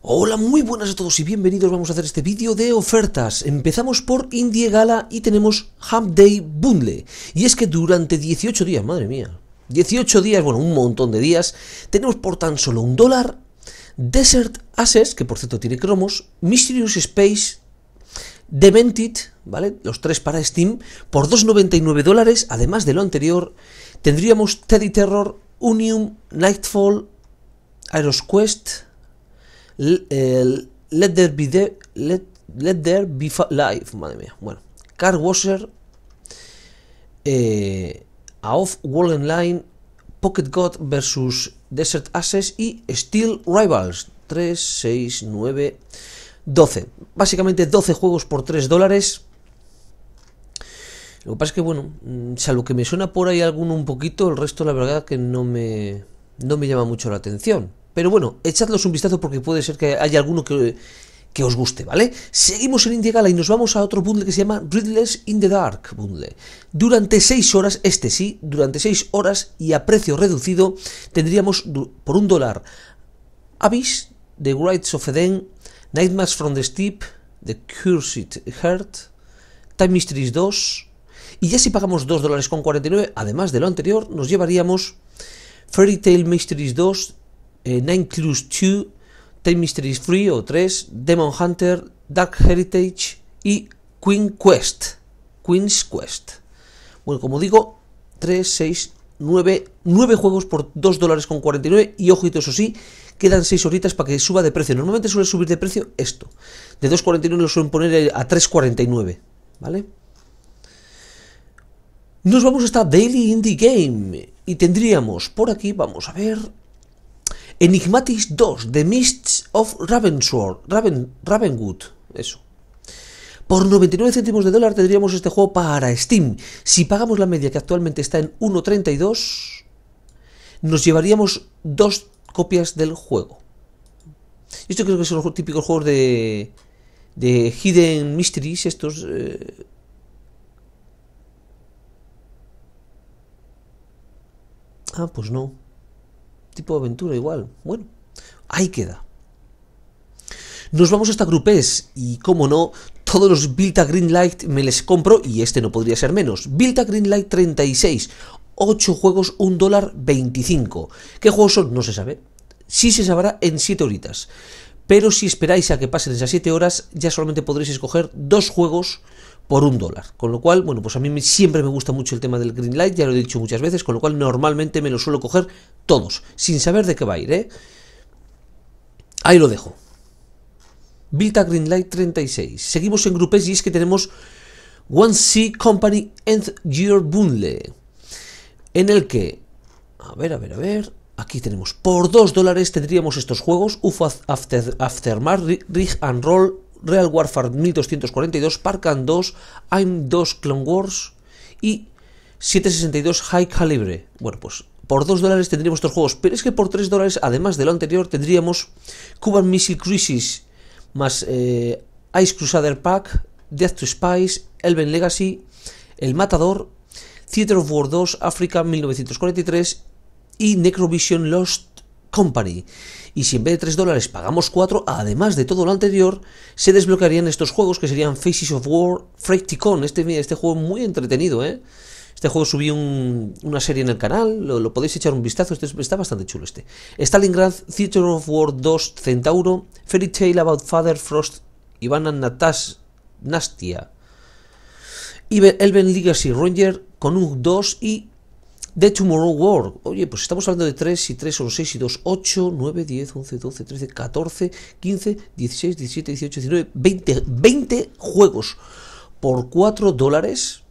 Hola, muy buenas a todos y bienvenidos. Vamos a hacer este vídeo de ofertas. Empezamos por Indie Gala y tenemos Hump Day Bundle. Y es que durante 18 días, madre mía, 18 días, bueno, un montón de días, tenemos por tan solo un dólar Desert Ashes, que por cierto tiene cromos, Mysterious Space, Demented, ¿vale? Los tres para Steam, por 2,99 dólares, además de lo anterior, tendríamos Teddy Terror, Unium, Nightfall, Aerosquest... Let There Be, life madre mía. Bueno, Car Washer, eh, Off Line, Pocket God versus Desert Ashes y Steel Rivals. 3, 6, 9, 12. Básicamente 12 juegos por 3 dólares. Lo que pasa es que, bueno, mm, lo que me suena por ahí alguno un poquito, el resto la verdad que no me, no me llama mucho la atención. Pero bueno, echadlos un vistazo porque puede ser que haya alguno que, que os guste, ¿vale? Seguimos en Indiegala y nos vamos a otro bundle que se llama Riddles in the Dark bundle. Durante 6 horas, este sí, durante 6 horas y a precio reducido, tendríamos por un dólar Abyss, The Rights of Eden, Nightmares from the Steep, The Cursed Heart, Time Mysteries 2, y ya si pagamos 2 dólares con 49, además de lo anterior, nos llevaríamos Fairy Tale Mysteries 2, 9 eh, Nine Clues 2, Ten Mysteries Free o 3, Demon Hunter, Dark Heritage y Queen Quest. Queen's Quest. Bueno, como digo, 3, 6, 9, 9 juegos por 2 dólares con 49 y ojito, eso sí, quedan 6 horitas para que suba de precio. Normalmente suele subir de precio esto. De 2.49 lo suelen poner a 3.49, ¿vale? Nos vamos a Daily Indie Game y tendríamos por aquí, vamos a ver, Enigmatis 2, The Mists of Ravensword Raven, Ravenwood, eso. Por 99 céntimos de dólar tendríamos este juego para Steam. Si pagamos la media que actualmente está en 1.32, nos llevaríamos dos copias del juego. Esto creo que es los típicos juegos de, de Hidden Mysteries, estos... Eh. Ah, pues no tipo de aventura igual. Bueno, ahí queda. Nos vamos hasta Grupés y, como no, todos los Green Light me les compro y este no podría ser menos. Green Light 36, 8 juegos, 1 dólar 25. ¿Qué juegos son? No se sabe. Sí se sabrá en 7 horitas. Pero si esperáis a que pasen esas 7 horas, ya solamente podréis escoger dos juegos por un dólar. Con lo cual, bueno, pues a mí siempre me gusta mucho el tema del green light, ya lo he dicho muchas veces, con lo cual normalmente me lo suelo coger todos, sin saber de qué va a ir, ¿eh? Ahí lo dejo. Vita Greenlight 36. Seguimos en grupes y es que tenemos One C Company End Year Bundle. En el que, a ver, a ver, a ver, aquí tenemos, por 2 dólares tendríamos estos juegos, UFO After, Aftermath, Rig and Roll, Real Warfare 1242, Parkan 2, I'm 2 Clone Wars y 762 High Calibre. Bueno, pues por 2 dólares tendríamos estos juegos, pero es que por 3 dólares, además de lo anterior, tendríamos Cuban Missile Crisis más eh, Ice Crusader Pack, Death to Spice, Elven Legacy, El Matador, Theater of War 2, África 1943 y Necrovision Lost Company. Y si en vez de 3 dólares pagamos 4, además de todo lo anterior, se desbloquearían estos juegos que serían Faces of War, Freighticon, Este, este juego muy entretenido, ¿eh? Este juego subí una serie en el canal, lo, podéis echar un vistazo, este, está bastante chulo este. Stalingrad, Theater of War 2, Centauro, Fairy Tale About Father Frost, Ivana Natas, Nastia, Elven Legacy Ranger, Conug 2 y The Tomorrow World. Oye, pues estamos hablando de 3 y 3 son 6 y 2, 8, 9, 10, 11, 12, 13, 14, 15, 16, 17, 18, 19, 20, 20 juegos por 4 dólares.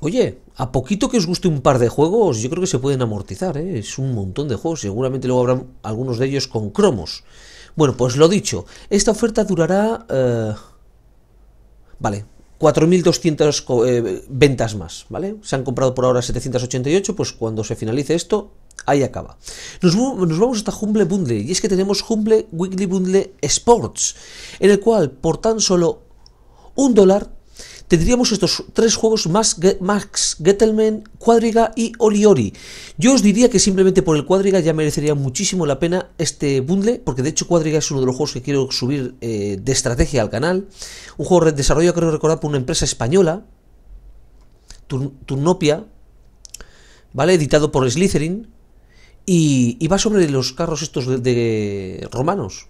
Oye, a poquito que os guste un par de juegos, yo creo que se pueden amortizar, ¿eh? es un montón de juegos, seguramente luego habrá algunos de ellos con cromos. Bueno, pues lo dicho, esta oferta durará... Eh, vale, 4.200 eh, ventas más, ¿vale? Se han comprado por ahora 788, pues cuando se finalice esto, ahí acaba. Nos, nos, vamos hasta Humble Bundle, y es que tenemos Humble Weekly Bundle Sports, en el cual por tan solo un dólar tendríamos estos tres juegos Max, Max Cuadriga y Oliori. Yo os diría que simplemente por el Cuadriga ya merecería muchísimo la pena este bundle, porque de hecho Cuadriga es uno de los juegos que quiero subir eh, de estrategia al canal. Un juego de desarrollo, creo recordar, por una empresa española, Turnopia, ¿vale? Editado por Slytherin. Y, va sobre los carros estos de romanos.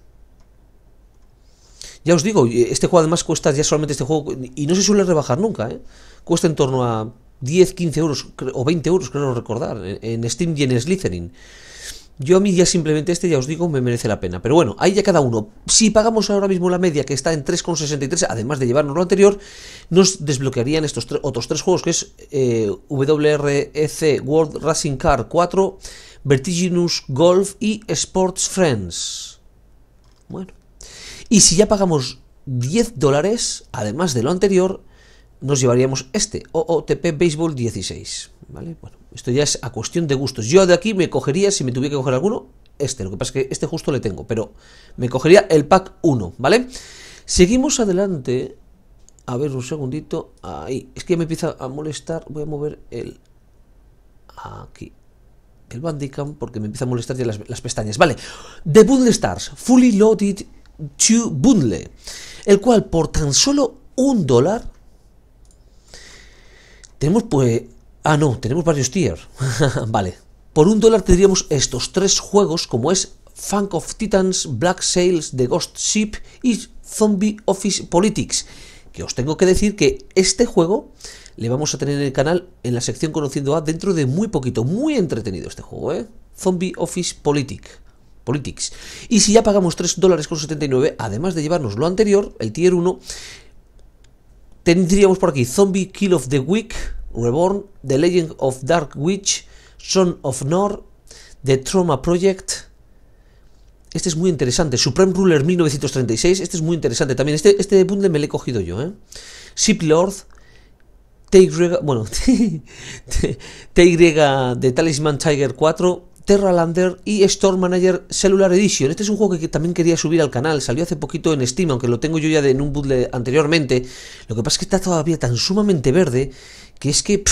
Ya os digo, eh, este juego además cuesta ya solamente este juego, y no se suele rebajar nunca, ¿eh? cuesta en torno a 10, 15 euros o 20 euros, creo recordar, en Steam y en Slytherin. Yo a mí ya simplemente este, ya os digo, me merece la pena. Pero bueno, ahí ya cada uno. Si pagamos ahora mismo la media, que está en 3,63, además de llevarnos lo anterior, nos desbloquearían estos otros tres juegos, que es eh, e World Racing Car 4, Vertiginous Golf y Sports Friends. Bueno. Y si ya pagamos 10 dólares, además de lo anterior, nos llevaríamos este, OOTP Baseball 16. ¿Vale? Bueno, esto ya es a cuestión de gustos. Yo de aquí me cogería, si me tuviera que coger alguno, este. Lo que pasa es que este justo le tengo, pero me cogería el pack 1, ¿vale? Seguimos adelante. A ver, un segundito. Ahí. Es que me empieza a molestar. Voy a mover el... Aquí. El Bandicam, porque me empieza a molestar ya las, pestañas. Vale. The Stars Fully Loaded Bundle, el cual por tan solo un dólar tenemos pues... Ah, no, tenemos varios tiers vale. Por un dólar tendríamos estos tres juegos como es Funk of Titans, Black Sails, The Ghost Ship y Zombie Office Politics. Que os tengo que decir que este juego le vamos a tener en el canal en la sección Conociendo A dentro de muy poquito. Muy entretenido este juego, ¿eh? Zombie Office Politics Politics. Y si ya pagamos 3 dólares con 79, además de llevarnos lo anterior, el tier 1, tendríamos por aquí Zombie Kill of the Week, Reborn, The Legend of Dark Witch, Son of Nor, The Trauma Project. Este es muy interesante. Supreme Ruler 1936. Este es muy interesante también. Este, este bundle me lo he cogido yo. ¿eh? Ship Lord. Take Bueno. TY de Talisman Tiger 4. Terra Lander y Storm Manager Cellular Edition. Este es un juego que también quería subir al canal, salió hace poquito en Steam, aunque lo tengo yo ya en un bootle anteriormente. Lo que pasa es que está todavía tan sumamente verde que es que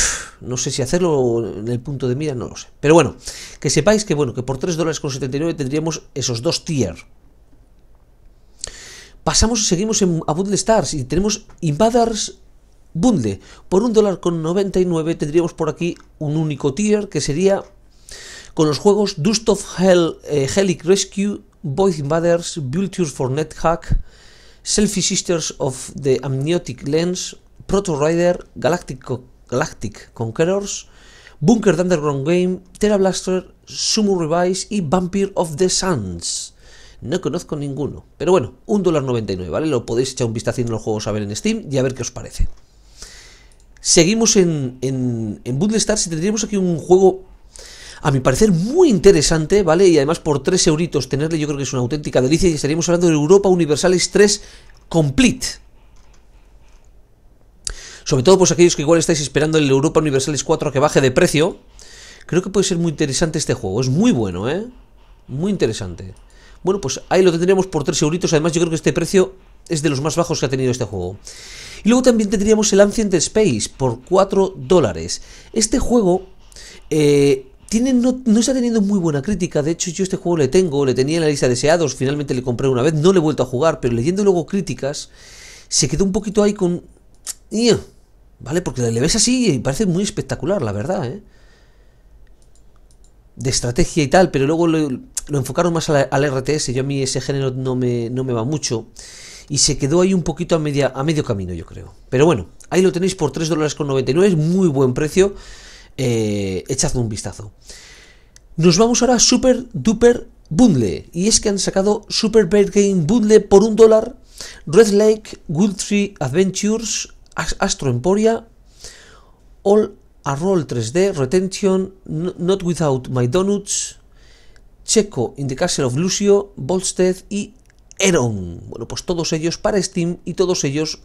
no sé si hacerlo en el punto de mira, no lo sé. Pero bueno, que sepáis que bueno, que por 3 dólares con 79 tendríamos esos dos tier. Pasamos, seguimos en, a Bundle Stars y tenemos Invaders Bundle. Por un dólar con 99 tendríamos por aquí un único tier que sería con los juegos Dust of Hell, eh, Helic Rescue, Void Invaders, Vultures for NetHack, Selfie Sisters of the Amniotic Lens, Proto Rider, Galactic, Galactic Conquerors, Bunker Underground Game, Terra Blaster, Sumo Revise y Vampire of the Suns. No conozco ninguno, pero bueno, 1,99$. ¿vale? Lo podéis echar un vistazo en los juegos a ver en Steam y a ver qué os parece. Seguimos en, en, en si tendríamos aquí un juego a mi parecer muy interesante, ¿vale? Y además por 3 euritos tenerle yo creo que es una auténtica delicia y estaríamos hablando de Europa Universalis 3 Complete. Sobre todo pues aquellos que igual estáis esperando el Europa Universalis 4 a que baje de precio. Creo que puede ser muy interesante este juego, es muy bueno, ¿eh? Muy interesante. Bueno, pues ahí lo tendríamos por 3 euritos, además yo creo que este precio es de los más bajos que ha tenido este juego. Y luego también tendríamos el Ancient Space por 4 dólares. Este juego eh, no, está teniendo muy buena crítica. De hecho, yo este juego le tengo, le tenía en la lista de deseados, finalmente le compré una vez, no le he vuelto a jugar, pero leyendo luego críticas, se quedó un poquito ahí con. ¿Vale? Porque le ves así y parece muy espectacular, la verdad, ¿eh? De estrategia y tal, pero luego lo, enfocaron más al RTS. Yo a mí ese género no me, no me va mucho. Y se quedó ahí un poquito a, media, a medio camino, yo creo. Pero bueno, ahí lo tenéis por 3,99 dólares con muy buen precio. Eh, echadme un vistazo. Nos vamos ahora a Super Duper Bundle. Y es que han sacado Super bad Game Bundle por un dólar. Red Lake, Tree Adventures, Astro Emporia, All a Roll 3D, Retention, Not Without My Donuts, Checo in the Castle of Lucio, Volstead y Eron. Bueno, pues todos ellos para Steam y todos ellos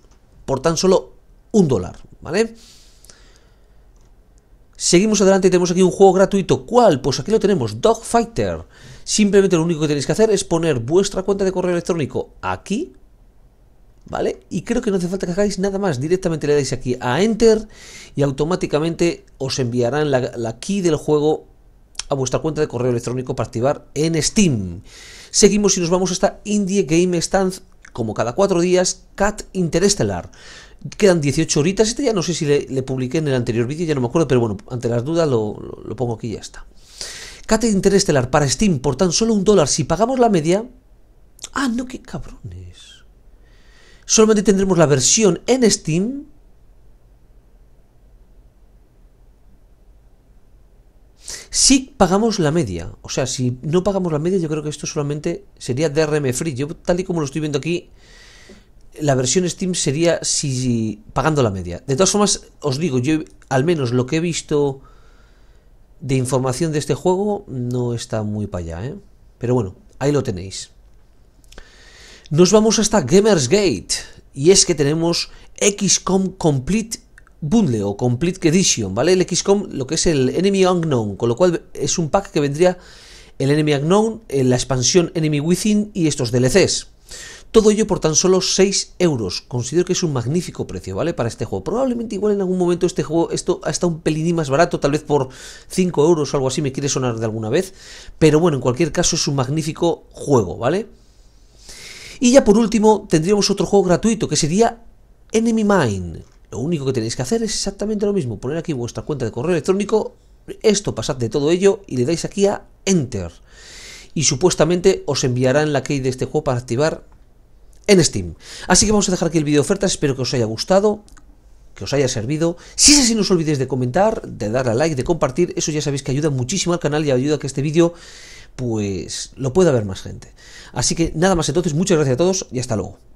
por tan solo un dólar, ¿vale? Seguimos adelante y tenemos aquí un juego gratuito. ¿Cuál? Pues aquí lo tenemos, Dogfighter. Simplemente lo único que tenéis que hacer es poner vuestra cuenta de correo electrónico aquí. ¿Vale? Y creo que no hace falta que hagáis nada más. Directamente le dais aquí a Enter y automáticamente os enviarán la, key del juego a vuestra cuenta de correo electrónico para activar en Steam. Seguimos y nos vamos hasta Indie Game Stand como cada cuatro días, Cat Interestelar. Quedan 18 horitas, este ya no sé si le, publiqué en el anterior vídeo, ya no me acuerdo, pero bueno, ante las dudas lo, pongo aquí y ya está. Cat Interestelar para Steam por tan solo un dólar, si pagamos la media... Ah, no, qué cabrones. Solamente tendremos la versión en Steam Si pagamos la media, o sea, si no pagamos la media, yo creo que esto solamente sería DRM free. Yo, tal y como lo estoy viendo aquí, la versión Steam sería si pagando la media. De todas formas, os digo, yo al menos lo que he visto de información de este juego no está muy para allá, ¿eh? Pero bueno, ahí lo tenéis. Nos vamos hasta Gamers Gate Y es que tenemos XCOM Complete bundle o complete edition, ¿vale? El XCOM, lo que es el Enemy Unknown, con lo cual es un pack que vendría el Enemy Unknown, eh, la expansión Enemy Within y estos DLCs. Todo ello por tan solo 6 euros. Considero que es un magnífico precio, ¿vale? Para este juego. Probablemente igual en algún momento este juego, esto ha estado un pelín más barato, tal vez por 5 euros o algo así, me quiere sonar de alguna vez. Pero bueno, en cualquier caso es un magnífico juego, ¿vale? Y ya por último tendríamos otro juego gratuito que sería Enemy Mine. Lo único que tenéis que hacer es exactamente lo mismo, poner aquí vuestra cuenta de correo electrónico, esto pasad de todo ello y le dais aquí a Enter. Y supuestamente os enviarán la key de este juego para activar en Steam. Así que vamos a dejar aquí el vídeo de ofertas, espero que os haya gustado que os haya servido. Si es así, no os olvidéis de comentar, de darle a like, de compartir. Eso ya sabéis que ayuda muchísimo al canal y ayuda a que este vídeo pues lo pueda ver más gente. Así que nada más entonces, muchas gracias a todos y hasta luego.